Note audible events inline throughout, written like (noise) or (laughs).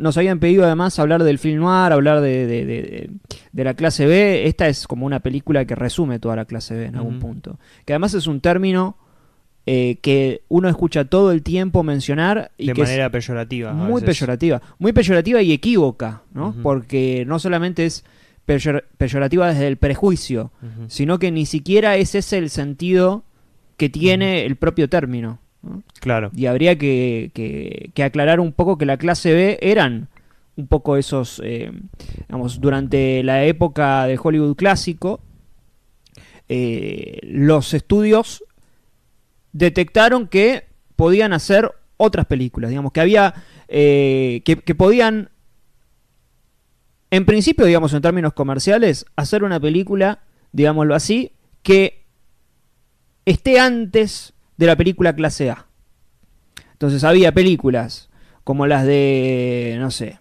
Nos habían pedido además hablar del film noir, hablar de, la clase B. Esta es como una película que resume toda la clase B en algún punto. Que además es un término eh, que uno escucha todo el tiempo mencionar. Y de que manera es peyorativa. Muy peyorativa. Muy peyorativa y equívoca, ¿no? Porque no solamente es peyorativa desde el prejuicio, sino que ni siquiera es ese el sentido que tiene el propio término. Claro. Y habría que, aclarar un poco que la clase B eran un poco esos, eh, durante la época de Hollywood clásico, eh, los estudios detectaron que podían hacer otras películas, digamos, que había, eh, que, que podían, en principio, digamos, en términos comerciales, hacer una película, digámoslo así, que esté antes de la película clase A. Entonces había películas como las de, no sé,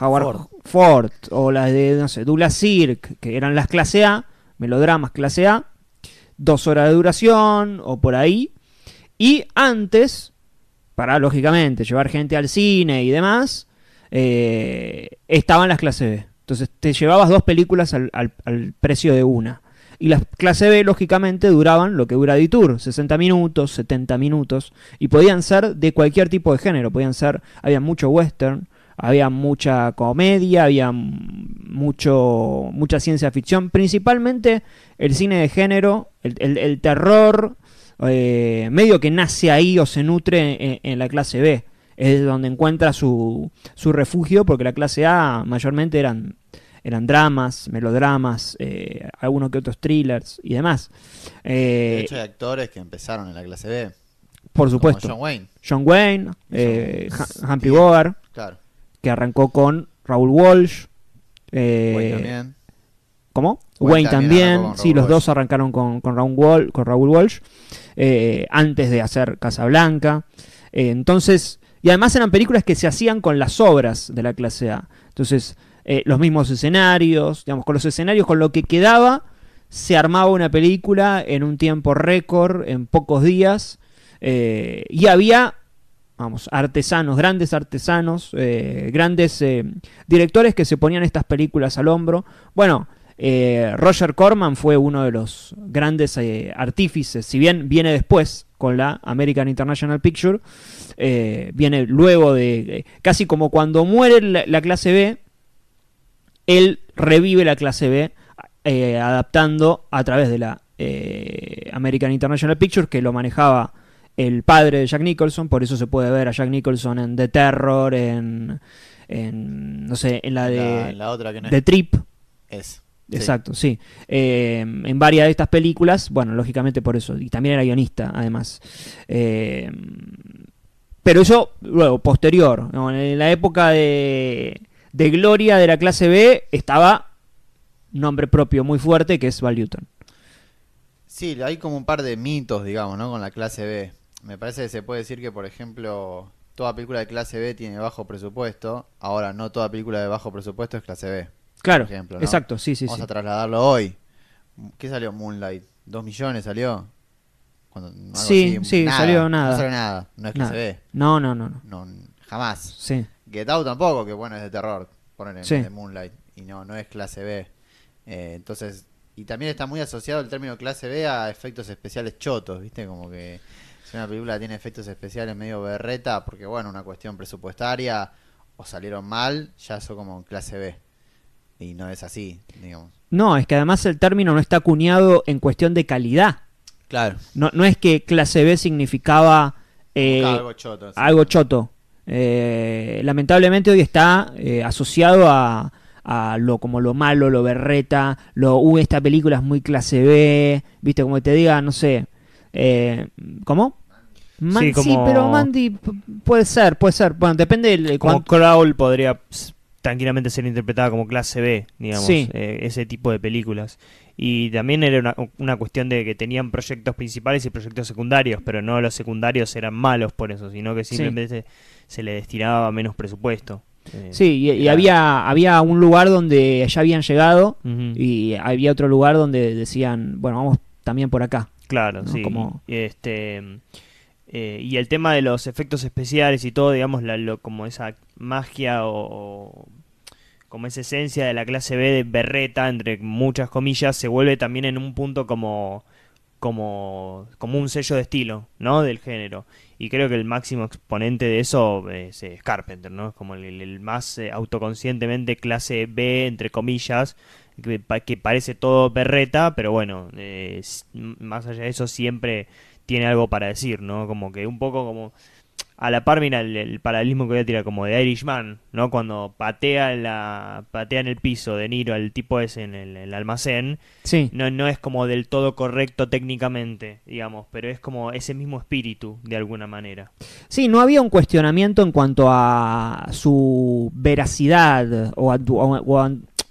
Howard Ford, o las de, no sé, Douglas Sirk, que eran las clase A, melodramas clase A, dos horas de duración o por ahí. Y antes, para lógicamente llevar gente al cine y demás, eh, estaban las clases B. Entonces te llevabas dos películas al precio de una. Y las clase B, lógicamente, duraban lo que dura D-Tour, 60 minutos, 70 minutos, y podían ser de cualquier tipo de género, podían ser, había mucho western, había mucha comedia, había mucho, mucha ciencia ficción, principalmente el cine de género, el, el, terror, eh, medio que nace ahí o se nutre en, en la clase B. Es donde encuentra su, su refugio, porque la clase A mayormente eran eran dramas, melodramas, eh, algunos que otros thrillers y demás. de hecho, eh, hay actores que empezaron en la clase B. Por supuesto. John Wayne. John Wayne, eh, Humphrey Bogart, claro. que arrancó con Raúl Walsh. Wayne también. ¿Cómo? Wayne, también. Sí, los dos arrancaron con, Raúl, con Raúl Walsh antes de hacer Casablanca. entonces, y además eran películas que se hacían con las obras de la clase A. Entonces, eh, los mismos escenarios, digamos, con los escenarios, con lo que quedaba, se armaba una película en un tiempo récord, en pocos días, eh, y había, vamos, artesanos, grandes artesanos, eh, grandes directores que se ponían estas películas al hombro. Bueno, Roger Corman fue uno de los grandes artífices, si bien viene después con la American International Picture, viene luego de, casi como cuando muere la clase B, él revive la clase B eh, adaptando a través de la eh, American International Pictures que lo manejaba el padre de Jack Nicholson, por eso se puede ver a Jack Nicholson en The Terror, en, no sé, en la de la, The Trip. Es. Exacto, sí. Eh, en varias de estas películas, bueno, lógicamente por eso. Y también era guionista, además. pero eso, luego, posterior. En la época de de gloria de la clase B estaba nombre propio muy fuerte que es Val Newton. Sí, hay como un par de mitos, digamos, ¿no? Con la clase B. Me parece que se puede decir que, por ejemplo, toda película de clase B tiene bajo presupuesto. Ahora, no toda película de bajo presupuesto es clase B. Claro, ejemplo, exacto, sí, sí. Vamos a trasladarlo hoy. ¿Qué salió Moonlight? ¿Dos millones salió? sí, sí, salió nada. No salió nada, no es clase B. No, no, no, no. no jamás. Sí. Get Out tampoco, que bueno, es de terror, ponen sí. de Moonlight, y no, no es clase B. Eh, entonces, y también está muy asociado el término clase B a efectos especiales chotos, ¿viste? Como que si una película tiene efectos especiales medio berreta, porque bueno, una cuestión presupuestaria, o salieron mal, ya son como clase B. Y no es así, digamos. No, es que además el término no está acuñado en cuestión de calidad. Claro. No, no es que clase B significaba eh, Algo choto. Eh, lamentablemente hoy está eh, asociado a, lo como lo malo, lo berreta, lo, uh, esta película es muy clase B, viste, como te diga, no sé. Eh, ¿Cómo? sí, pero Mandy puede ser, puede ser. Bueno, depende de Como Crawl podría tranquilamente ser interpretada como clase B, digamos, eh, ese tipo de películas. Y también era una, cuestión de que tenían proyectos principales y proyectos secundarios, pero no los secundarios eran malos por eso, sino que simplemente se, le destinaba menos presupuesto. Eh, sí, y, había, había un lugar donde ya habían llegado y había otro lugar donde decían, bueno, vamos también por acá. Claro, sí. Como... Este, eh, y el tema de los efectos especiales y todo, digamos, como esa magia o, como esa esencia de la clase B de berreta, entre muchas comillas, se vuelve también en un punto como, como, como un sello de estilo, ¿no? Del género. Y creo que el máximo exponente de eso es, Carpenter, ¿no? Es como el, más eh, autoconscientemente clase B, entre comillas, que, que parece todo berreta, pero bueno, más allá de eso siempre tiene algo para decir, ¿no? Como que un poco como... A la par, mira, el, paralelismo que voy a tirar como de Irishman, ¿no? Cuando patea, la, patea en el piso de Niro el tipo ese en el, almacén. Sí. No, no es como del todo correcto técnicamente, digamos, pero es como ese mismo espíritu, de alguna manera. Sí, no había un cuestionamiento en cuanto a su veracidad o, o,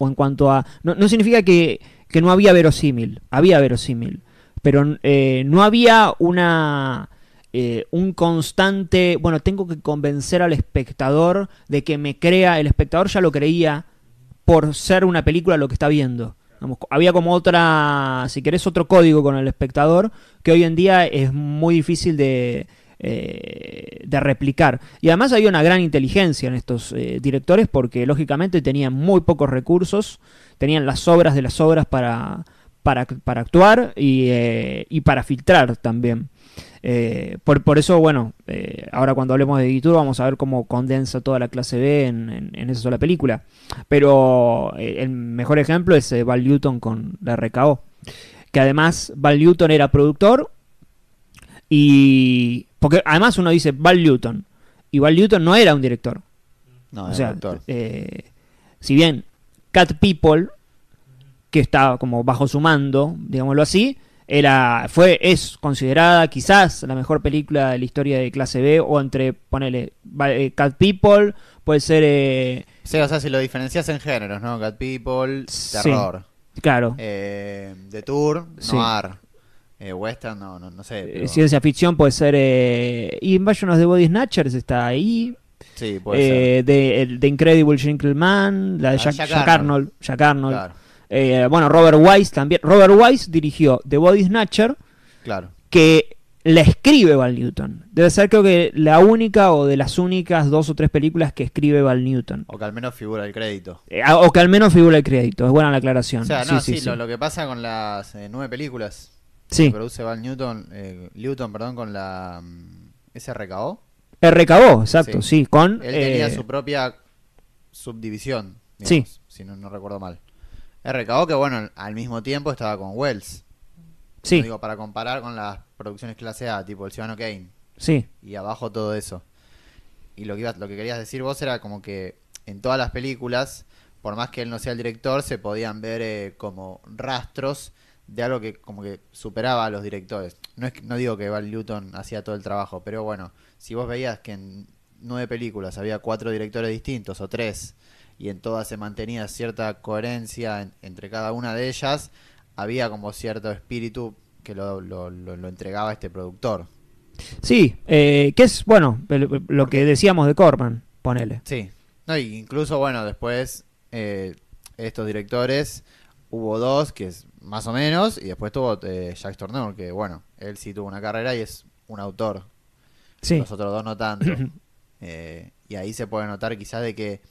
en cuanto a... No, significa que, que no había verosímil, había verosímil pero eh, no había una... Eh, un constante, bueno, tengo que convencer al espectador de que me crea, el espectador ya lo creía por ser una película lo que está viendo. había como otra, si querés, otro código con el espectador que hoy en día es muy difícil de, eh, de replicar. Y además había una gran inteligencia en estos directores porque lógicamente tenían muy pocos recursos, tenían las obras de las obras para, para, actuar eh, y, para filtrar también. Eh, por, eso, bueno, eh, ahora cuando hablemos de Editor vamos a ver cómo condensa toda la clase B en, esa sola película. Pero el mejor ejemplo es Val Newton con la RKO. Que además Val Newton era productor y... Porque además uno dice Val Newton. Y Val Newton no era un director. No, un director. si bien Cat People que está como bajo su mando, digámoslo así, era, fue, es considerada quizás la mejor película de la historia de clase B, o entre, ponele, eh, Cat People, puede ser... Eh... o sea, si lo diferencias en géneros, ¿no? Cat People, terror. claro. Eh, the Tour, noir. Eh, western, no, no, sé. Ciencia ficción puede ser... y Invasion of the Body Snatchers está ahí. Sí, puede ser. De, Incredible Gentleman, la de ah, Jack, Arnold. Jack Arnold. Claro. Eh, bueno, Robert Wise también. Robert Wise dirigió The Body Snatcher. Claro. Que la escribe Val Newton. Debe ser creo que la única o de las únicas dos o tres películas que escribe Val Newton. O que al menos figura el crédito. Eh, ah, o que al menos figura el crédito. Es buena la aclaración. O sea, no, sí, lo, que pasa con las eh, nueve películas que produce Val Newton, eh, Newton perdón, con la... Mm, ¿Ese el Recabó, exacto, sí. con, Él tenía su propia subdivisión, Sí, si no, no recuerdo mal. RKO, que bueno, al mismo tiempo estaba con Wells. Sí. digo, para comparar con las producciones clase A, tipo El Ciudadano Kane. Sí. Y abajo todo eso. Y lo que, ibas, lo que querías decir vos era como que en todas las películas, por más que él no sea el director, se podían ver eh, como rastros de algo que como que superaba a los directores. No, es, no digo que Val Newton hacía todo el trabajo, pero bueno, si vos veías que en nueve películas había cuatro directores distintos o tres, y en todas se mantenía cierta coherencia entre cada una de ellas, había como cierto espíritu que lo, entregaba este productor. Sí, eh, que es, bueno, lo que decíamos de Corman, ponele. Sí, incluso, bueno, después eh, estos directores, hubo dos que es más o menos, y después tuvo eh, Jack que bueno, él sí tuvo una carrera y es un autor. Sí. Los otros dos no tanto. (clears throat) Eh, y ahí se puede notar quizás de que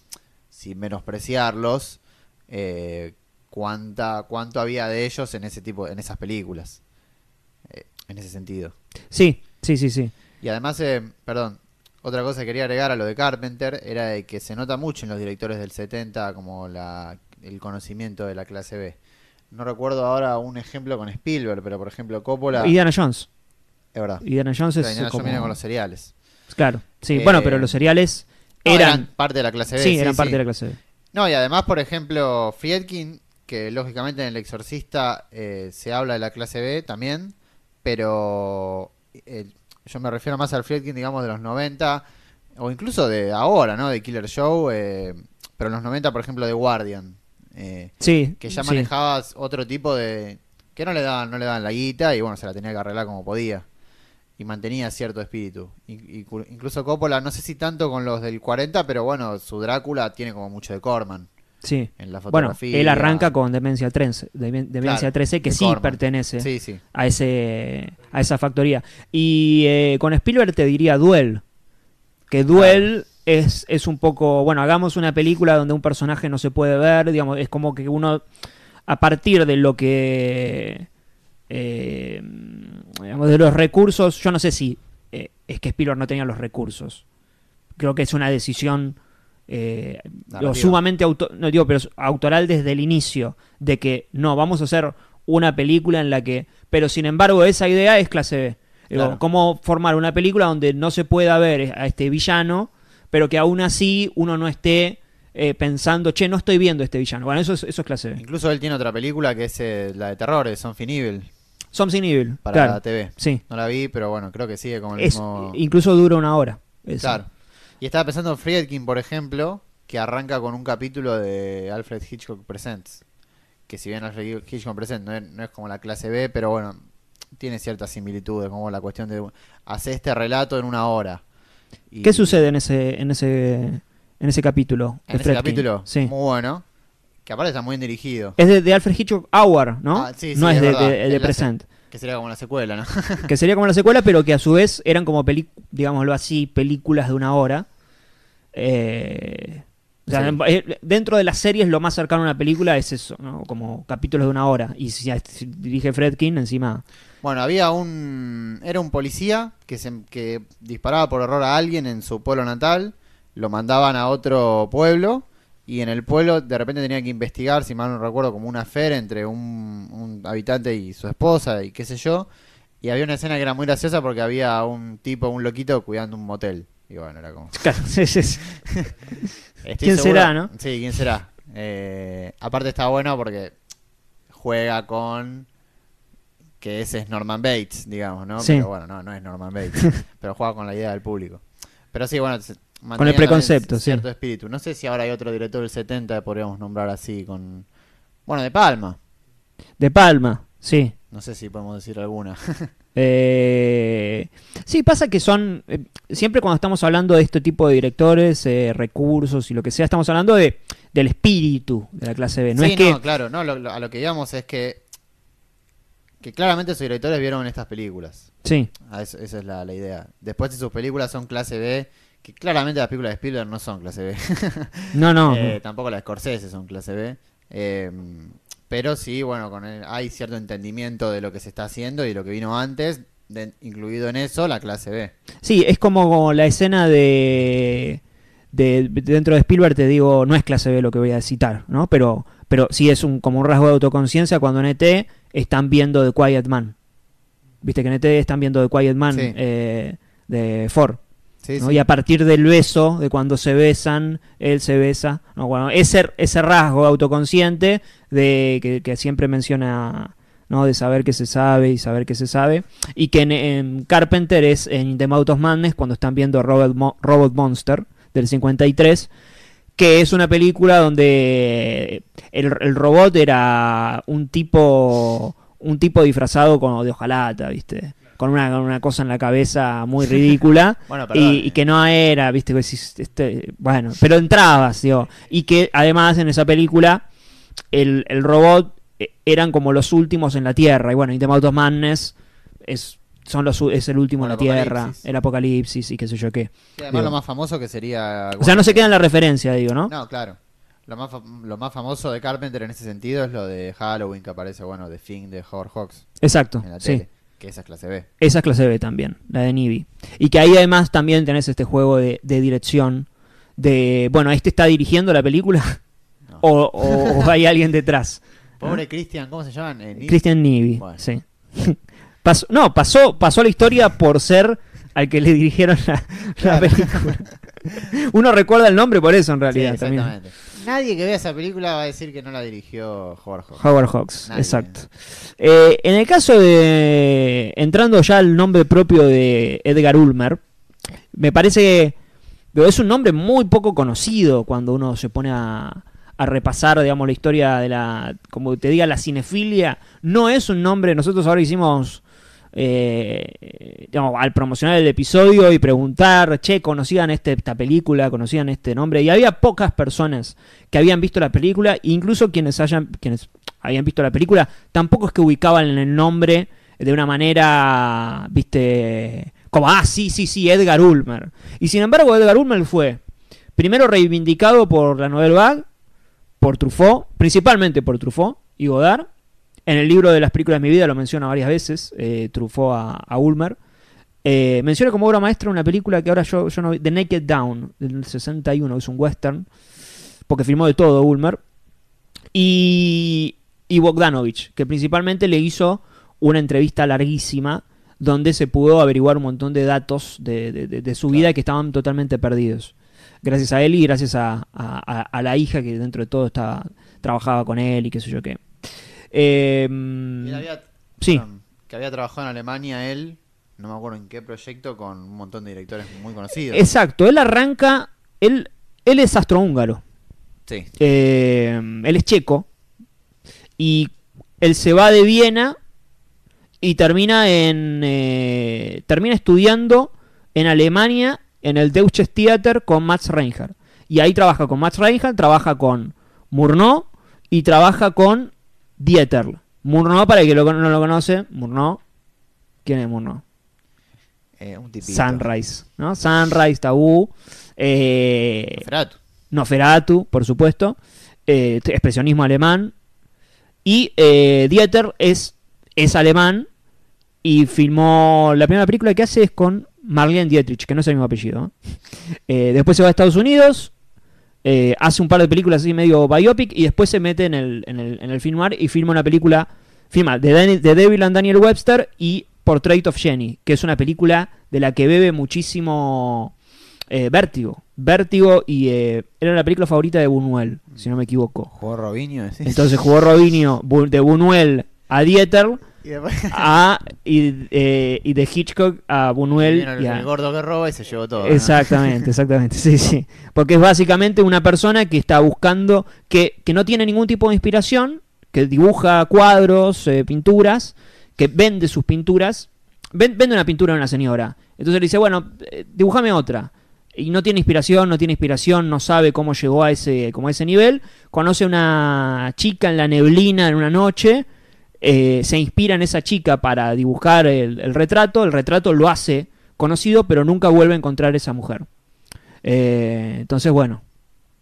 sin menospreciarlos, eh, cuánta, cuánto había de ellos en ese tipo, en esas películas. Eh, en ese sentido. Sí, sí, sí, sí. Y además, eh, perdón, otra cosa que quería agregar a lo de Carpenter era de que se nota mucho en los directores del 70 como la, el conocimiento de la clase B. No recuerdo ahora un ejemplo con Spielberg, pero por ejemplo Coppola... Diana Jones. Es verdad. Diana Jones es Jones viene con los cereales. Claro, sí. bueno, pero los cereales eran, parte de la clase B. Sí, eran parte de la clase B. No, y además, por ejemplo, Friedkin, que lógicamente en El Exorcista eh, se habla de la clase B también, pero eh, yo me refiero más al Friedkin, digamos, de los 90, o incluso de ahora, ¿no? De Killer Show, eh, pero en los 90, por ejemplo, de Guardian. sí. Que ya manejabas otro tipo de... que no le daban, no le daban la guita y bueno, se la tenía que arreglar como podía y mantenía cierto espíritu. Incluso Coppola, no sé si tanto con los del 40, pero bueno, su Drácula tiene como mucho de Corman. Sí. En la fotografía. Bueno, él arranca con Demencia 13, Demencia 13 que sí pertenece A, ese, a esa factoría. Y eh, con Spielberg te diría Duel. Que Duel es, es un poco, bueno, hagamos una película donde un personaje no se puede ver, digamos, es como que uno, a partir de lo que... Eh, de los recursos, yo no sé si eh, es que Spielberg no tenía los recursos. Creo que es una decisión eh, sumamente no digo, pero autoral desde el inicio, de que no, vamos a hacer una película en la que, pero sin embargo esa idea es clase B. ¿Cómo formar una película donde no se pueda ver a este villano, pero que aún así uno no esté eh, pensando, che, no estoy viendo este villano? Bueno, eso es, eso es clase B. Incluso él tiene otra película que es la de terror, de son Evil Something Evil. Para la TV. No la vi, pero bueno, creo que sigue como el Incluso dura una hora. Claro. Y estaba pensando en Friedkin, por ejemplo, que arranca con un capítulo de Alfred Hitchcock Presents. Que si bien Alfred Hitchcock Presents no es, como la clase B, pero bueno, tiene ciertas similitudes, como la cuestión de hacer este relato en una hora. ¿Qué sucede en ese, en ese, en ese capítulo? En ese capítulo, sí. muy bueno. Que aparte está muy bien dirigido. Es de, Alfred Hitchcock Hour, ¿no? Ah, no es, de, Present. Que sería como una secuela, ¿no? (laughs) que sería como una secuela, pero que a su vez eran como, digámoslo así, películas de una hora. Eh, eh, dentro de las series lo más cercano a una película es eso, Como capítulos de una hora. Y si dirige Fred King encima... Bueno, había un... Era un policía que, se, que disparaba por error a alguien en su pueblo natal. Lo mandaban a otro pueblo y en el pueblo de repente tenía que investigar, si mal no recuerdo, como una fer entre un, habitante y su esposa y qué sé yo. Y había una escena que era muy graciosa porque había un tipo, un loquito, cuidando un motel. Y bueno, era como... (laughs) (laughs) ¿Quién será, no? Sí, ¿quién será? Eh, aparte está bueno porque juega con que ese es Norman Bates, digamos, ¿no? Pero bueno, no, no es Norman Bates, (laughs) pero juega con la idea del público. Pero sí, bueno, con el preconcepto, cierto espíritu. No sé si ahora hay otro director del 70 que podríamos nombrar así con... Bueno, De Palma. De Palma, sí. No sé si podemos decir alguna. (laughs) eh, sí, pasa que son... Eh, siempre cuando estamos hablando de este tipo de directores, eh, recursos y lo que sea, estamos hablando de, del espíritu de la clase B. No sí, es claro, no, a lo que digamos es que... Que claramente sus directores vieron estas películas. Sí. Ah, esa es la, la idea. Después si sus películas son clase B que claramente las películas de Spielberg no son clase B. (laughs) no, no. Eh, tampoco las de Scorsese son clase B. Em, pero sí, bueno, con el, hay cierto entendimiento de lo que se está haciendo y lo que vino antes, incluido en eso la clase B. Sí, es como la escena de, dentro de Spielberg te digo, no es clase B lo que voy a citar, ¿no? Pero pero sí es un como un rasgo de autoconciencia cuando en ET están viendo The Quiet Man. Viste que en ET están viendo The Quiet Man eh, de Ford. Y a partir del beso, de cuando se besan, él se besa. No, bueno, ese, ese rasgo autoconsciente de que, siempre menciona ¿no? De saber que se sabe y saber que se sabe. Y que en, Carpenter es en The Mouth Madness cuando están viendo Robot, Robot Monster del 53, que es una película donde el, robot era un tipo un tipo disfrazado como de hojalata, ¿viste? con una, cosa en la cabeza muy ridícula (laughs) y, y, eh. que no era, viste, este, bueno, pero entrabas, digo, y que además en esa película el, el robot eh, eran como los últimos en la Tierra y bueno, en Madness es son los, es el último en la Tierra, el apocalipsis y qué sé yo qué. además lo más famoso que sería... o sea, no se queda en la referencia, digo, ¿no? No, claro. Lo más, famoso de Carpenter en ese sentido es lo de Halloween que aparece, bueno, de Thing de Horror Hawks. Exacto. Sí. Que esa es clase B. Esa es clase B también, la de Nibi. Y que ahí además también tenés este juego de, dirección, de, bueno, este está dirigiendo la película (laughs) o, hay alguien detrás. Pobre Cristian, Christian, ¿cómo se llama? Eh, Christian Nibi, (laughs) no, pasó, pasó la historia por ser al que le dirigieron la, película. (laughs) Uno recuerda el nombre por eso en realidad. exactamente. Nadie que vea esa película va a decir que no la dirigió Howard Hawks. Howard Hawks, exacto. Eh, en el caso de. Entrando ya al nombre propio de Edgar Ulmer, me parece que es un nombre muy poco conocido cuando uno se pone a, a repasar, digamos, la historia de la. Como te diga, la cinefilia. No es un nombre. Nosotros ahora hicimos eh, al promocionar el episodio y preguntar, che, conocían este, esta película, conocían este nombre. Y había pocas personas que habían visto la película, incluso quienes, hayan, quienes habían visto la película, tampoco es que ubicaban el nombre de una manera, viste, como, ah, sí, sí, sí, Edgar Ulmer. Y sin embargo, Edgar Ulmer fue primero reivindicado por la Nouvelle Vague, por Truffaut, principalmente por Truffaut y Godard, en el libro de las películas de mi vida lo menciona varias veces, eh, trufó a, Ulmer. Eh, menciona como obra maestra una película que ahora yo, no vi, The Naked Down, del 61, es un western, porque filmó de todo Ulmer. Y, y Bogdanovich, que principalmente le hizo una entrevista larguísima donde se pudo averiguar un montón de datos de, su vida que estaban totalmente perdidos. Gracias a él y gracias a, la hija que dentro de todo estaba, trabajaba con él y qué sé yo qué. Em, sí. que había trabajado en Alemania él, no me acuerdo en qué proyecto, con un montón de directores muy conocidos. Exacto, él arranca, él, él es astrohúngaro. Em, él es checo. Y él se va de Viena y termina en eh, termina estudiando en Alemania en el Deutsches Theater con Max Reinhardt. Y ahí trabaja con Max Reinhardt, trabaja con Murnau y trabaja con Dieter Murno para el que no lo conoce, Murnau. ¿Quién es Murno eh, un tipito. Sunrise, ¿no? Sunrise, Tabú. Eh, Noferatu. Noferatu, por supuesto. Eh, expresionismo alemán. Y Dieter eh, es, es alemán y filmó. La primera película que hace es con Marlene Dietrich, que no es el mismo apellido. después se va a Estados Unidos, eh, hace un par de películas así medio biopic y después se mete en el, en el, en el filmar y filma una película, firma de, de Devil and Daniel Webster y Portrait of Jenny, que es una película de la que bebe muchísimo eh, Vértigo. Vértigo y eh, era la película favorita de Buñuel, si no me equivoco. ¿Jugó Robinho? Entonces jugó Robinho, de Buñuel, a Dieter eh, y, de Hitchcock a Buñuel. Y, gordo que roba y se llevó todo. Exactamente, (laughs) exactamente. Sí, sí. Porque es básicamente una persona que está buscando, que, no tiene ningún tipo de inspiración, que dibuja cuadros, eh, pinturas, que vende sus pinturas. vende una pintura a una señora. Entonces le dice, bueno, eh, dibujame otra. Y no tiene inspiración, no tiene inspiración, no sabe cómo llegó a ese, como a ese nivel. Conoce a una chica en la neblina en una noche eh, se inspira en esa chica para dibujar el, retrato, el retrato lo hace conocido, pero nunca vuelve a encontrar esa mujer. Eh, entonces, bueno,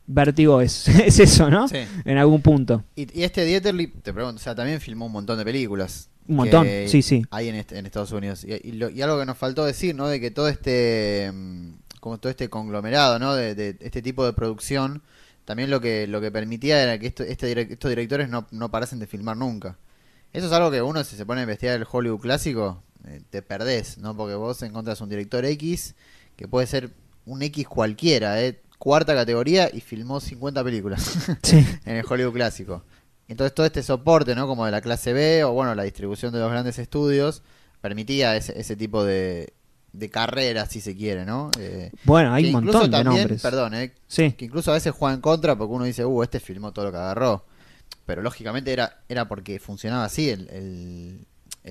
Vértigo es, (laughs) es eso, ¿no? En algún punto. Y, este Dieterly, te pregunto, o sea, también filmó un montón de películas. Un montón, sí, sí. Hay en, Estados Unidos. Y, algo que nos faltó decir, ¿no? De que todo este, mm, como todo este conglomerado, ¿no? De, este tipo de producción, también lo que, lo que permitía era que este estos directores no, no parasen de filmar nunca. Eso es algo que uno, si se pone a investigar el Hollywood clásico, eh, te perdés, ¿no? Porque vos encontrás un director X, que puede ser un X cualquiera, ¿eh? cuarta categoría, y filmó 50 películas (laughs) en el Hollywood clásico. Entonces todo este soporte, ¿no? Como de la clase B o, bueno, la distribución de los grandes estudios, permitía ese, tipo de, de carrera, si se quiere, ¿no? Eh, bueno, hay un montón de nombres. Perdón, ¿eh? que incluso a veces juega en contra porque uno dice, uh, este filmó todo lo que agarró pero lógicamente era, era porque funcionaba así el,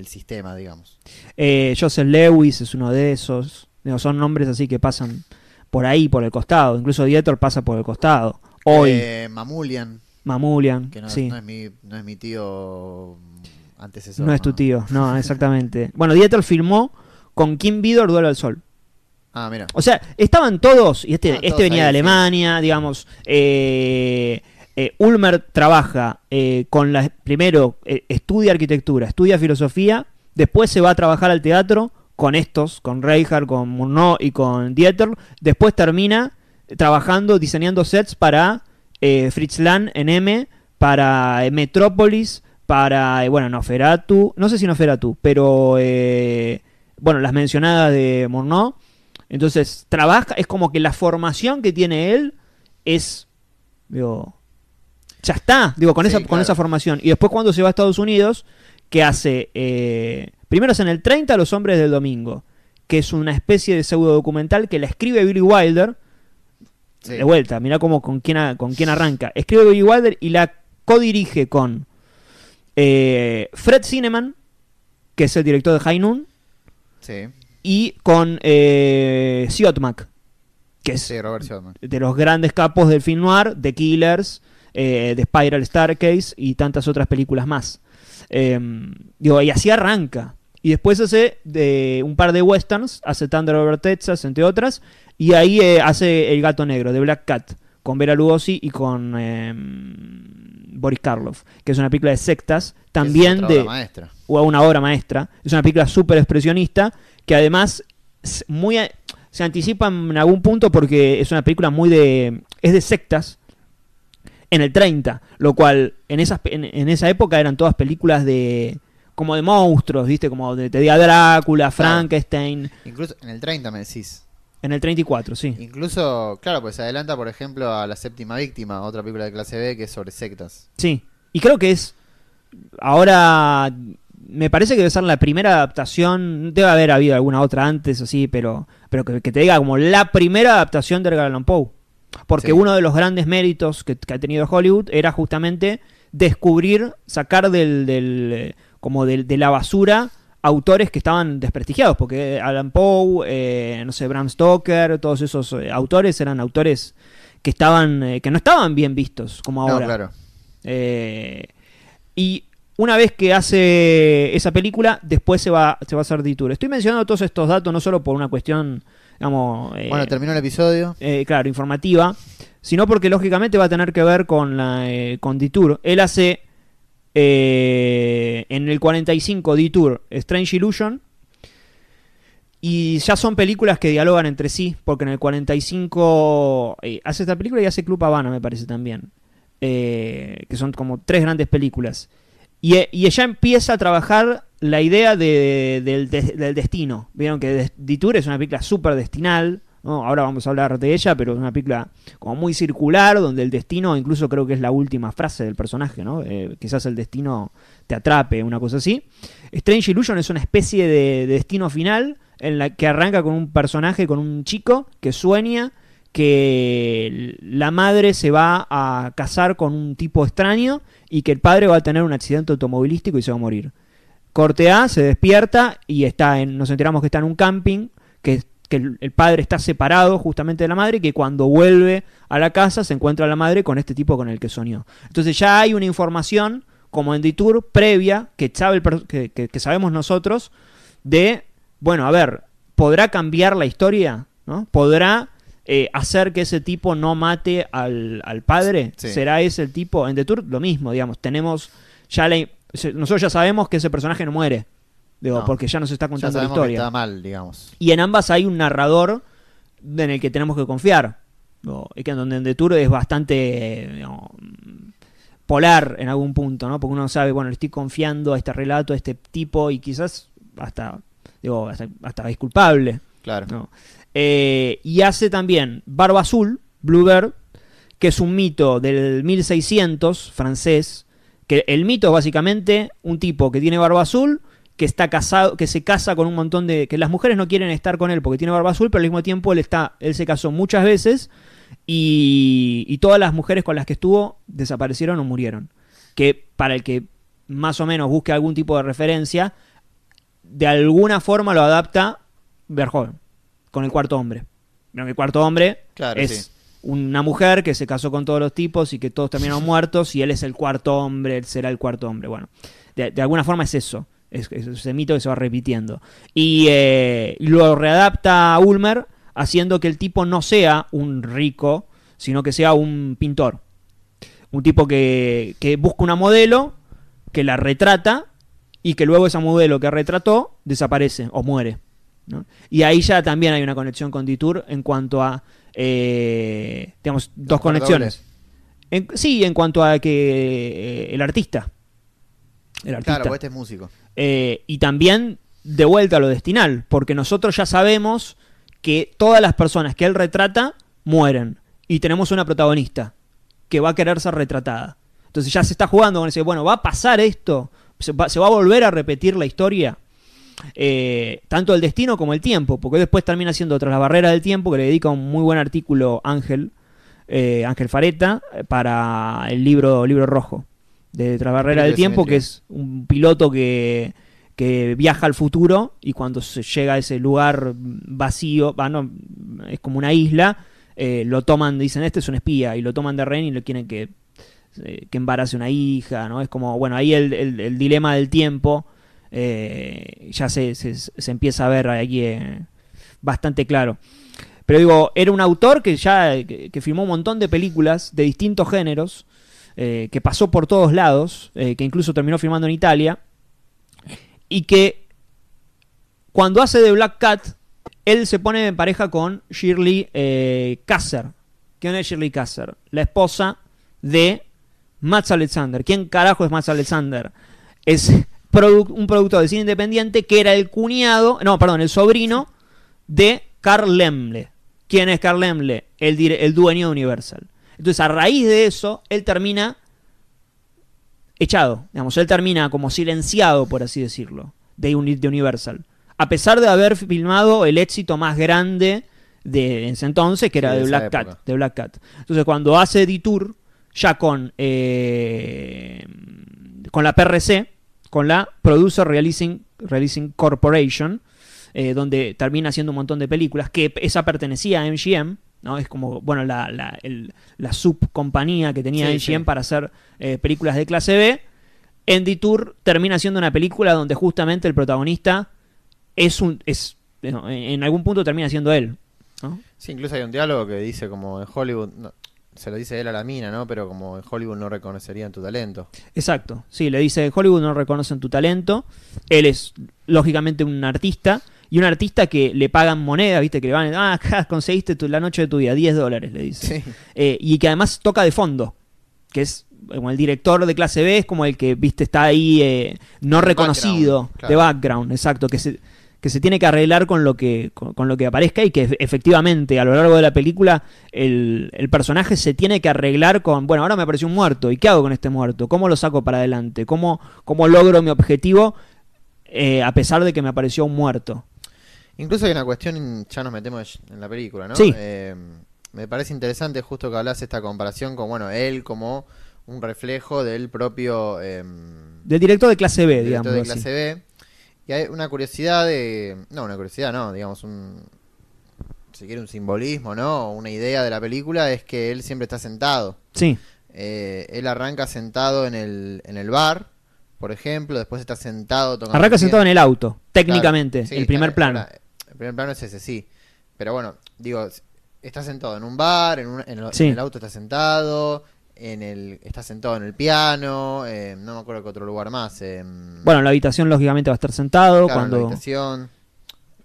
sistema, digamos. Eh, Joseph Lewis es uno de esos. son nombres así que pasan por ahí, por el costado. Incluso Dieter pasa por el costado. Hoy. Eh, Mamulian. Mamulian. Que no, sí. es mi, no es mi tío antecesor. No, es tu tío, no, (laughs) exactamente. bueno, Dieter filmó con Kim Vidor Duelo al Sol. Ah, mira. O sea, estaban todos, y este, este venía de Alemania, digamos. Eh, eh, Ulmer trabaja eh, con la. Primero, eh, estudia arquitectura, estudia filosofía, después se va a trabajar al teatro con estos, con Reinhardt, con Murnau y con Dieter. Después termina trabajando, diseñando sets para Fritz Lang en M, para Metrópolis, para. bueno, Noferatu, no sé si Noferatu, pero. bueno, las mencionadas de Murnau. Entonces, trabaja, es como que la formación que tiene él es. Digo, ya está, digo, con, esa, con esa formación. Y después cuando se va a Estados Unidos, que hace, eh, primero es en el 30 Los Hombres del Domingo, que es una especie de pseudo documental que la escribe Billy Wilder. De vuelta, mirá cómo, con, quién, con quién arranca. Escribe Billy Wilder y la codirige con eh, Fred Cineman, que es el director de High Noon, sí. y con eh, Siotmak, que es sí, Robert de los grandes capos del film noir, de Killers, eh, de The Spiral Staircase y tantas otras películas más. Em, digo, y así arranca. Y después hace un par de westerns, hace Thunder Over Texas, entre otras, y ahí eh, hace El Gato Negro, de Black Cat, con Vera Lugosi y con em, Boris Karloff, que es una película de sectas, también de... una obra maestra. Es una película súper expresionista, que además muy... se anticipa en algún punto porque es una película muy de... es de sectas, en el 30, lo cual en, esas, en, esa época eran todas películas de como de monstruos, ¿viste? Como de, te diga Drácula, Frankenstein. Incluso en el 30 me decís. En el 34, sí. Incluso, claro, pues se adelanta, por ejemplo, a La Séptima Víctima, otra película de clase B que es sobre sectas. Sí, y creo que es. Ahora. Me parece que debe ser la primera adaptación. Debe haber habido alguna otra antes, así, pero. Pero que, te diga como la primera adaptación de Edgar Allan Poe. Porque uno de los grandes méritos que, ha tenido Hollywood era justamente descubrir, sacar del, eh, como de la basura autores que estaban desprestigiados, porque Alan Poe, eh, no sé, Bram Stoker, todos esos eh, autores eran autores que estaban, que no estaban bien vistos como ahora. No, claro. y una vez que hace esa película, después se va, se va a hacer D-Tour. Estoy mencionando todos estos datos no solo por una cuestión eh, bueno, terminó el episodio. Eh, claro, informativa, sino porque lógicamente va a tener que ver con la eh, con Detour. Él hace en el 45 D-Tour Strange Illusion. Y ya son películas que dialogan entre sí, porque en el 45 hace esta película y hace Club Habana, me parece también. que son como tres grandes películas. Eh, y, ella empieza a trabajar la idea de, del destino. Vieron que Ditur es una película súper destinal. Ahora vamos a hablar de ella, pero es una película como muy circular, donde el destino, incluso creo que es la última frase del personaje, ¿no? Eh, quizás el destino te atrape, una cosa así. Strange Illusion es una especie de destino final en la que arranca con un personaje, con un chico que sueña que la madre se va a casar con un tipo extraño y que el padre va a tener un accidente automovilístico y se va a morir. Corte A se despierta y está en, nos enteramos que está en un camping, que, el, padre está separado justamente de la madre y que cuando vuelve a la casa se encuentra la madre con este tipo con el que soñó. Entonces ya hay una información como en Detour previa que, que sabemos nosotros de, bueno, a ver, ¿podrá cambiar la historia? ¿no? ¿Podrá eh, hacer que ese tipo no mate al, padre? ¿Será ese el tipo? En The Tour lo mismo, digamos. Tenemos ya la, nosotros ya sabemos que ese personaje no muere. Digo, porque ya nos está contando la historia. está mal, digamos. Y en ambas hay un narrador en el que tenemos que confiar. Es que en donde The Tour es bastante polar en algún punto, ¿no? Porque uno sabe, bueno, le estoy confiando a este relato, a este tipo, y quizás hasta, digo, hasta, es culpable. Claro. Eh, y hace también Barba Azul, Bluebird, que es un mito del 1600 francés. Que el mito es básicamente un tipo que tiene barba azul, que está casado, que se casa con un montón de. que las mujeres no quieren estar con él porque tiene barba azul, pero al mismo tiempo él está. él se casó muchas veces y, todas las mujeres con las que estuvo desaparecieron o murieron. Que para el que más o menos busque algún tipo de referencia, de alguna forma lo adapta Verhoeven con el cuarto hombre. Pero el cuarto hombre claro, es una mujer que se casó con todos los tipos y que todos terminaron (laughs) muertos y él es el cuarto hombre, él será el cuarto hombre. Bueno, de, alguna forma es eso. Es, ese mito que se va repitiendo. Y eh, lo readapta Ulmer haciendo que el tipo no sea un rico, sino que sea un pintor. Un tipo que, que busca una modelo, que la retrata y que luego esa modelo que retrató desaparece o muere. Y ahí ya también hay una conexión con Ditour en cuanto a, eh, digamos, dos conexiones. sí, en cuanto a que eh, el artista. El Claro, este es músico. Eh, y también de vuelta a lo destinal, porque nosotros ya sabemos que todas las personas que él retrata mueren y tenemos una protagonista que va a querer ser retratada. Entonces ya se está jugando con ese, bueno, ¿va a pasar esto? ¿se va a volver a repetir la historia? Eh, tanto el destino como el tiempo, porque después termina siendo Tras la barrera del tiempo, que le dedica un muy buen artículo Ángel, eh, Ángel Fareta, eh, para el libro, libro rojo de Tras la barrera del tiempo, que es un piloto que, viaja al futuro y cuando se llega a ese lugar vacío, es como una isla, lo toman, dicen, este es un espía, y lo toman de rehén y lo quieren que, que embarace una hija, ¿no? Es como, bueno, ahí el, el dilema del tiempo eh, ya se, empieza a ver ahí eh, bastante claro. Pero digo, era un autor que ya que, filmó un montón de películas de distintos géneros, eh, que pasó por todos lados, que incluso terminó filmando en Italia, y que cuando hace de Black Cat, él se pone en pareja con Shirley Kasser. ¿Quién es Shirley Kasser? La esposa de Max Alexander. ¿Quién carajo es Max Alexander? Es un productor de cine independiente que era el cuñado, no, perdón, el sobrino de Carl Lemle. ¿Quién es Carl Lemle? El, dueño de Universal. Entonces, a raíz de eso, él termina echado, digamos, él termina como silenciado, por así decirlo, de, Universal. A pesar de haber filmado el éxito más grande de, ese entonces, que era de, Black Cat, de, Black Cat, Entonces, cuando hace Detour, ya con, eh, con la PRC, con la Producer Releasing, Releasing Corporation, eh, donde termina haciendo un montón de películas, que esa pertenecía a MGM, ¿no? Es como, bueno, la, la, el, la subcompañía que tenía MGM para hacer eh, películas de clase B. Andy Tour termina haciendo una película donde justamente el protagonista es un. Es, eh, en algún punto termina siendo él. Sí, incluso hay un diálogo que dice como en Hollywood, se lo dice él a la mina, ¿no? Pero como en Hollywood no reconocerían tu talento. Exacto, sí, le dice, en Hollywood no reconocen tu talento, él es lógicamente un artista, y un artista que le pagan moneda, ¿viste? Que le van, ah, conseguiste tu, la noche de tu día 10 dólares, le dice. Eh, y que además toca de fondo, que es como el director de clase B, es como el que, viste, está ahí eh, no reconocido, de background, exacto, que se que se tiene que arreglar con lo que, con, lo que aparezca y que e-, efectivamente a lo largo de la película el, personaje se tiene que arreglar con, bueno, ahora me apareció un muerto, ¿y qué hago con este muerto? ¿Cómo lo saco para adelante? ¿Cómo, cómo logro mi objetivo eh, a pesar de que me apareció un muerto? Incluso hay una cuestión, ya nos metemos en la película, ¿no? Sí. Eh, me parece interesante justo que hablas esta comparación con, bueno, él como un reflejo del propio... Em, del director de clase B, digamos. De clase B y hay una curiosidad de... No, una curiosidad no, digamos un... Si quiere un simbolismo, ¿no? Una idea de la película es que él siempre está sentado. Sí. Eh, él arranca sentado en el, en el bar, por ejemplo, después está sentado tocando... Arranca sentado en el auto, técnicamente, el primer plano. El primer plano es ese, sí. Pero bueno, digo, está sentado en un bar, en, un, en el auto está sentado, en el, está sentado en el piano, em, no me acuerdo qué otro lugar más. Em. bueno, en la habitación lógicamente va a estar sentado. cuando... la habitación.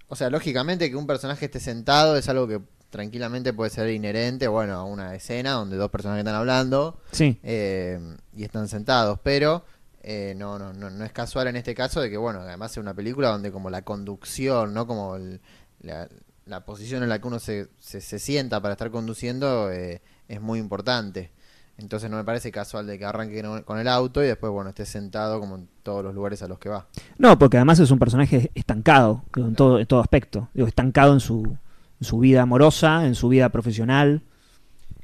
O sea, lógicamente que un personaje esté sentado es algo que tranquilamente puede ser inherente, bueno, a una escena donde dos personas están hablando em, y están sentados, pero eh, no, no, no, es casual en este caso de que, bueno, además es una película donde como la conducción, ¿no? Como la, la, posición en la que uno se, se, sienta para estar conduciendo eh, es muy importante. Entonces no me parece casual de que arranque con el auto y después, bueno, esté sentado como en todos los lugares a los que va. No, porque además es un personaje estancado en, todo, aspecto. Digo, estancado en su, vida amorosa, en su vida profesional.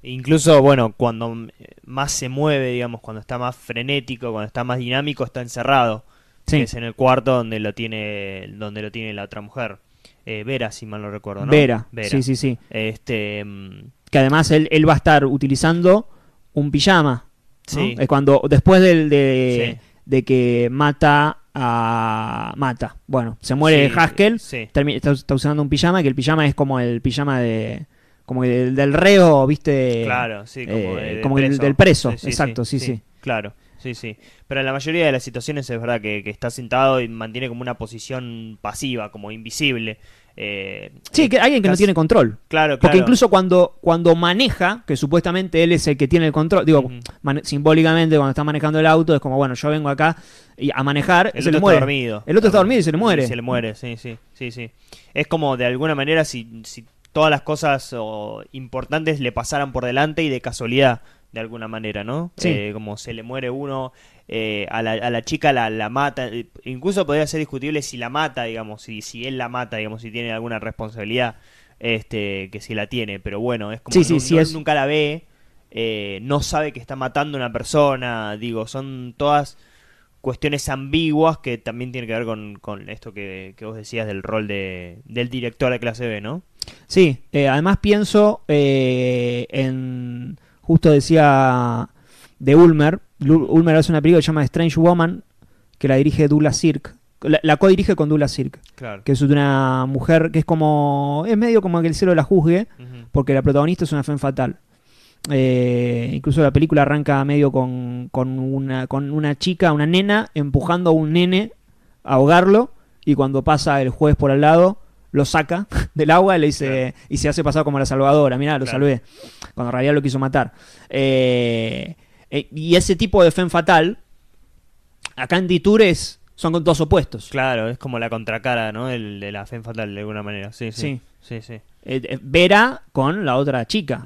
E incluso, bueno, cuando más se mueve, digamos, cuando está más frenético, cuando está más dinámico, está encerrado. Sí. es en el cuarto donde lo tiene, donde lo tiene la otra mujer. Eh, Vera, si mal no recuerdo, ¿no? Vera. Vera. Sí, sí, sí. Este, mm, que además él va a estar utilizando un pijama. Sí. Es cuando, después del, de, de que mata a... Mata. Bueno, se muere Haskell, está, usando un pijama, que el pijama es como el pijama de... Como del, del reo, viste. Claro, sí, como, eh, como El, del preso. Exacto, sí, sí. Claro. Sí, sí. Pero en la mayoría de las situaciones es verdad que, que, está sentado y mantiene como una posición pasiva, como invisible. Eh, sí, que eh, alguien que no tiene control. Porque incluso cuando, cuando maneja, que supuestamente él es el que tiene el control, digo, simbólicamente cuando está manejando el auto, es como, bueno, yo vengo acá y a manejar. El otro está dormido. El otro está dormido y se le muere. se le muere, sí, sí, sí, sí. Es como de alguna manera si, todas las cosas importantes le pasaran por delante y de casualidad de alguna manera, ¿no? Eh, como se le muere uno, eh, a, la, a, la, chica la, mata, eh, incluso podría ser discutible si la mata, digamos, si, si él la mata, digamos, si tiene alguna responsabilidad, este, que si la tiene, pero bueno, es como sí, nunca la ve, no sabe que está matando a una persona, digo, son todas cuestiones ambiguas que también tiene que ver con, esto que, que, vos decías del rol de, del director de clase B, ¿no? Sí, además pienso en Justo decía de Ulmer, Ulmer hace una película que se llama Strange Woman, que la dirige Dula Sirk. La, co-dirige con Dula Sirk, que es una mujer que es como. es medio como que el cielo la juzgue, porque la protagonista es una fe fatal. Eh, incluso la película arranca medio con, una, con una chica, una nena, empujando a un nene a ahogarlo, y cuando pasa el juez por al lado, lo saca (laughs) del agua y le dice y se hace pasar como la salvadora, mira lo salvé, cuando en realidad lo quiso matar. Eh, eh, y ese tipo de fen fatal, acá en Ditures son dos opuestos. Claro, es como la contracara, ¿no? El, de la fen fatal de alguna manera, sí, sí. Eh, Vera con la otra chica,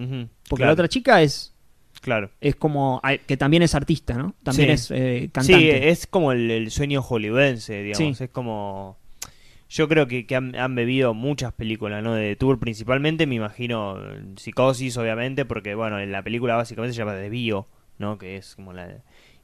porque la otra chica es Claro. Es como. que también es artista, ¿no? También es cantante. Sí, es como el, sueño hollywoodense, digamos. Es como. Yo creo que, han, bebido muchas películas, ¿no? De Tour principalmente, me imagino eh, Psicosis, obviamente, porque, bueno, en la película básicamente se llama bio, ¿no? Que es como la...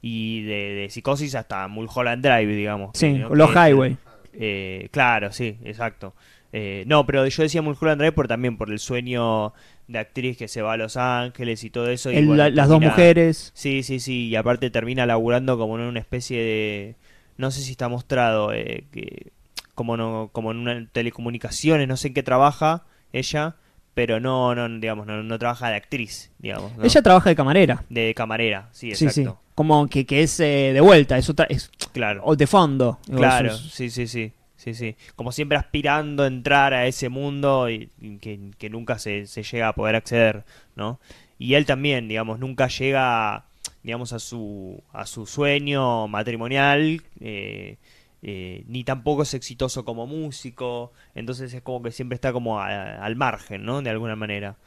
Y de, Psicosis hasta Mulholland Drive, digamos. Sí, Los Highway. Eh, claro, sí, exacto. Eh, no, pero yo decía Mulholland Drive por, también por el sueño de actriz que se va a Los Ángeles y todo eso. las dos mujeres. Sí, sí, sí. Y aparte termina laburando como en una especie de... No sé si está mostrado que como, no, como en una telecomunicaciones, no sé en qué trabaja ella, pero no, no digamos, no, trabaja de actriz, digamos. Ella trabaja de camarera. De camarera, sí, exacto. Como que, que es eh, de vuelta, es es claro. o de fondo. Claro, sí, sí, sí. Sí, sí. Como siempre aspirando a entrar a ese mundo y, que, nunca se, llega a poder acceder, ¿no? Y él también, digamos, nunca llega, digamos, a su, a su sueño matrimonial, eh, eh, ni tampoco es exitoso como músico, entonces es como que siempre está como al margen, ¿no? De alguna manera.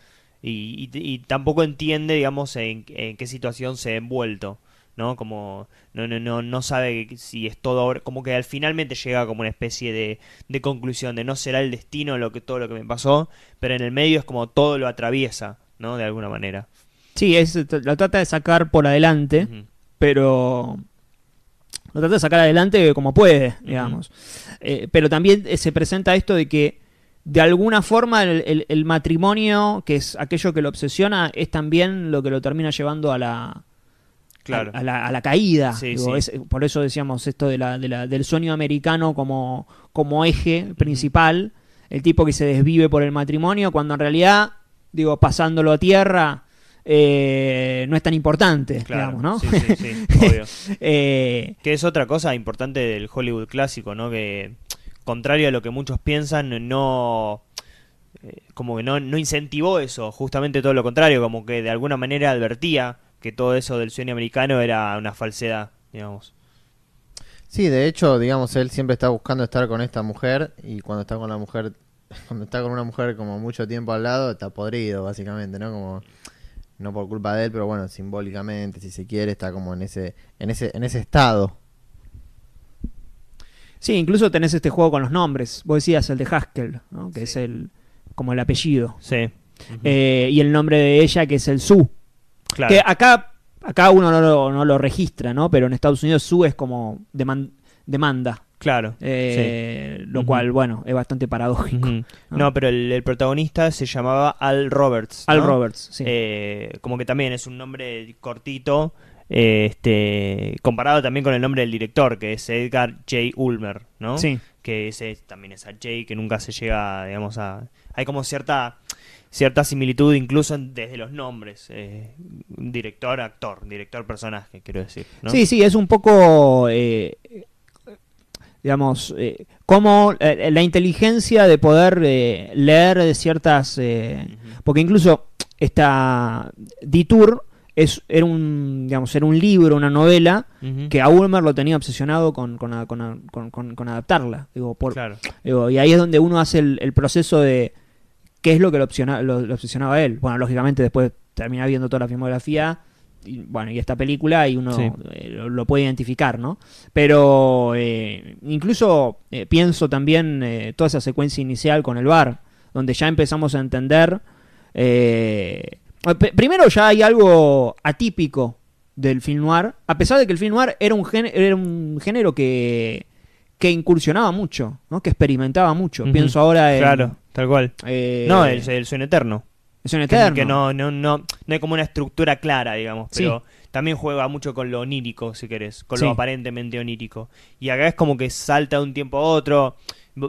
Y, tampoco entiende, digamos, en, qué situación se ha envuelto, ¿no? Como no, no, sabe si es todo, ahora como que al finalmente llega como una especie de, de conclusión de no será el destino lo que, todo lo que me pasó, pero en el medio es como todo lo atraviesa, ¿no? De alguna manera. Sí, es, lo trata de sacar por adelante, pero lo trata de sacar adelante como puede, digamos. Eh, pero también eh, se presenta esto de que de alguna forma el, matrimonio, que es aquello que lo obsesiona, es también lo que lo termina llevando a la... A, la, caída. por eso decíamos esto de del sueño americano como, como eje principal. El tipo que se desvive por el matrimonio, cuando en realidad, digo, pasándolo a tierra, eh, no es tan importante, digamos, ¿no? Sí, sí, sí (laughs) obvio. Eh, que es otra cosa importante del Hollywood clásico, ¿no? Que contrario a lo que muchos piensan, no eh, como que no, no incentivó eso, justamente todo lo contrario, como que de alguna manera advertía que todo eso del sueño americano era una falsedad, digamos. Sí, de hecho, digamos, él siempre está buscando estar con esta mujer y cuando está con la mujer, (laughs) cuando está con una mujer como mucho tiempo al lado, está podrido, básicamente, ¿no? Como no por culpa de él, pero bueno, simbólicamente, si se quiere, está como en ese, en ese, en ese estado. Sí, incluso tenés este juego con los nombres. Vos decías el de Haskell, que es el como el apellido. Sí. Eh, y el nombre de ella, que es el Su. Claro. Que acá, uno no lo, registra, ¿no? Pero en Estados Unidos Su es como demanda. Claro. Eh, lo cual, bueno, es bastante paradójico. ¿no? pero el, protagonista se llamaba Al Roberts. Al Roberts, sí. Eh, como que también es un nombre cortito. Eh, este, comparado también con el nombre del director, que es Edgar J. Ulmer, ¿no? Sí. Que ese también es a J, que nunca se llega, digamos, a. Hay como cierta cierta similitud incluso desde los nombres. director, actor, director, personaje, quiero decir. Sí, sí, es un poco digamos, eh, cómo eh, la inteligencia de poder eh, leer de ciertas... Eh, porque incluso esta tour es, era, un, digamos, era un libro, una novela, que a Ulmer lo tenía obsesionado con, adaptarla. Digo, por, y ahí es donde uno hace el, proceso de qué es lo que lo, obsesionaba él. Bueno, lógicamente después termina viendo toda la filmografía y, bueno, y esta película y uno eh, lo, puede identificar, ¿no? Pero eh, incluso eh, pienso también toda esa secuencia inicial con el bar, donde ya empezamos a entender... primero ya hay algo atípico del film noir, a pesar de que el film noir era un, género, era un género que, incursionaba mucho, ¿no? que experimentaba mucho. Pienso ahora en... Claro, tal cual. no, el, el sueño eterno. Es un eterno. Que no, no, no, no hay como una estructura clara, digamos, pero también juega mucho con lo onírico, si querés, con lo aparentemente onírico. Y acá es como que salta de un tiempo a otro.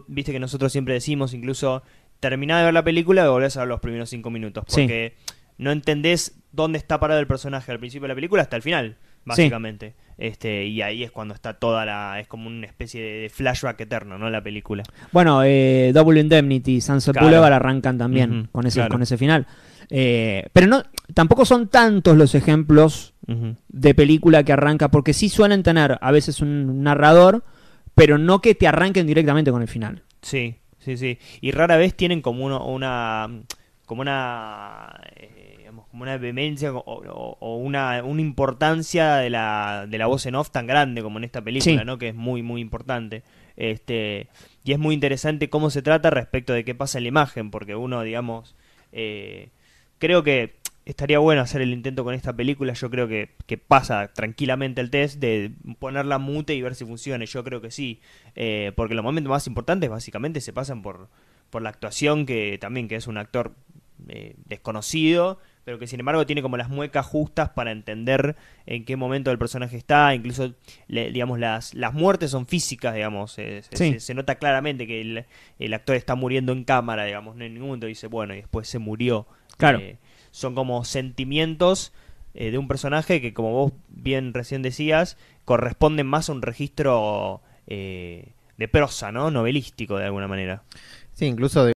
Viste que nosotros siempre decimos, incluso, terminás de ver la película y volvés a ver los primeros cinco minutos, porque no entendés dónde está parado el personaje al principio de la película hasta el final básicamente. Este, y ahí es cuando está toda la. Es como una especie de flashback eterno, ¿no? La película. Bueno, eh, Double Indemnity y Sunset Boulevard arrancan también con, ese, con ese final. Eh, pero no, tampoco son tantos los ejemplos de película que arranca, porque sí suelen tener a veces un narrador, pero no que te arranquen directamente con el final. Sí, sí, sí. Y rara vez tienen como una. como una como una vehemencia o, una, importancia de la, de la voz en off tan grande como en esta película, ¿no? Que es muy, muy importante. Este, y es muy interesante cómo se trata respecto de qué pasa en la imagen, porque uno, digamos, eh, creo que estaría bueno hacer el intento con esta película. Yo creo que, pasa tranquilamente el test de ponerla mute y ver si funciona. Yo creo que sí, eh, porque los momentos más importantes básicamente se pasan por, por la actuación, que también que es un actor eh, desconocido pero que sin embargo tiene como las muecas justas para entender en qué momento el personaje está, incluso, le, digamos, las, las muertes son físicas, digamos, se, nota claramente que el, actor está muriendo en cámara, digamos, no en ningún momento dice, bueno, y después se murió. Claro. Eh, son como sentimientos eh, de un personaje que, como vos bien recién decías, corresponden más a un registro eh, de prosa, ¿no? Novelístico, de alguna manera. Sí, incluso de